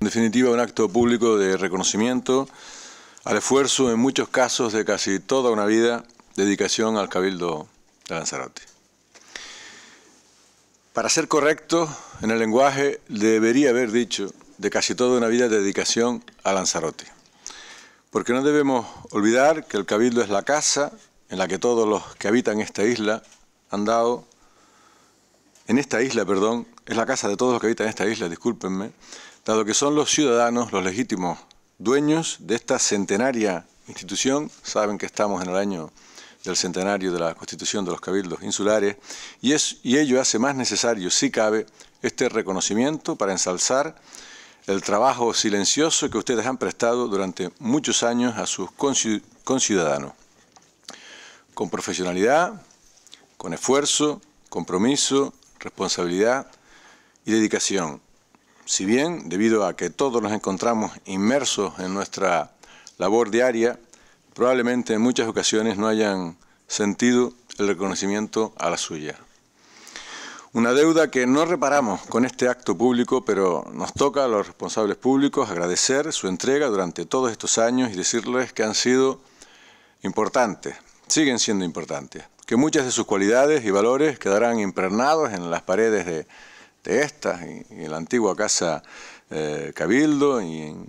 En definitiva, un acto público de reconocimiento al esfuerzo, en muchos casos de casi toda una vida, dedicación al Cabildo de Lanzarote. Para ser correcto en el lenguaje, debería haber dicho de casi toda una vida de dedicación a Lanzarote. Porque no debemos olvidar que el Cabildo es la casa en la que todos los que habitan esta isla han dado en esta isla, perdón, es la casa de todos los que habitan esta isla, discúlpenme, dado que son los ciudadanos los legítimos dueños de esta centenaria institución, saben que estamos en el año del centenario de la constitución de los cabildos insulares, y, es, y ello hace más necesario, si cabe, este reconocimiento para ensalzar el trabajo silencioso que ustedes han prestado durante muchos años a sus conciudadanos. Con profesionalidad, con esfuerzo, compromiso, responsabilidad y dedicación. Si bien, debido a que todos nos encontramos inmersos en nuestra labor diaria, probablemente en muchas ocasiones no hayan sentido el reconocimiento a la suya. Una deuda que no reparamos con este acto público, pero nos toca a los responsables públicos agradecer su entrega durante todos estos años y decirles que han sido importantes, siguen siendo importantes que muchas de sus cualidades y valores quedarán impregnados en las paredes de, esta en la antigua casa eh, Cabildo y en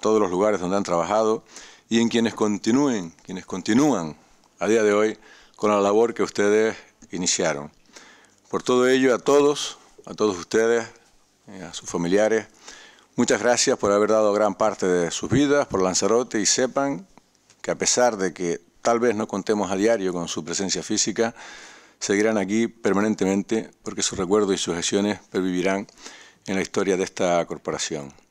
todos los lugares donde han trabajado y en quienes continúen, quienes continúan a día de hoy con la labor que ustedes iniciaron. Por todo ello, a todos, a todos ustedes, eh, a sus familiares, muchas gracias por haber dado gran parte de sus vidas por Lanzarote y sepan que a pesar de que tal vez no contemos a diario con su presencia física, seguirán aquí permanentemente porque sus recuerdos y sus gestiones pervivirán en la historia de esta corporación.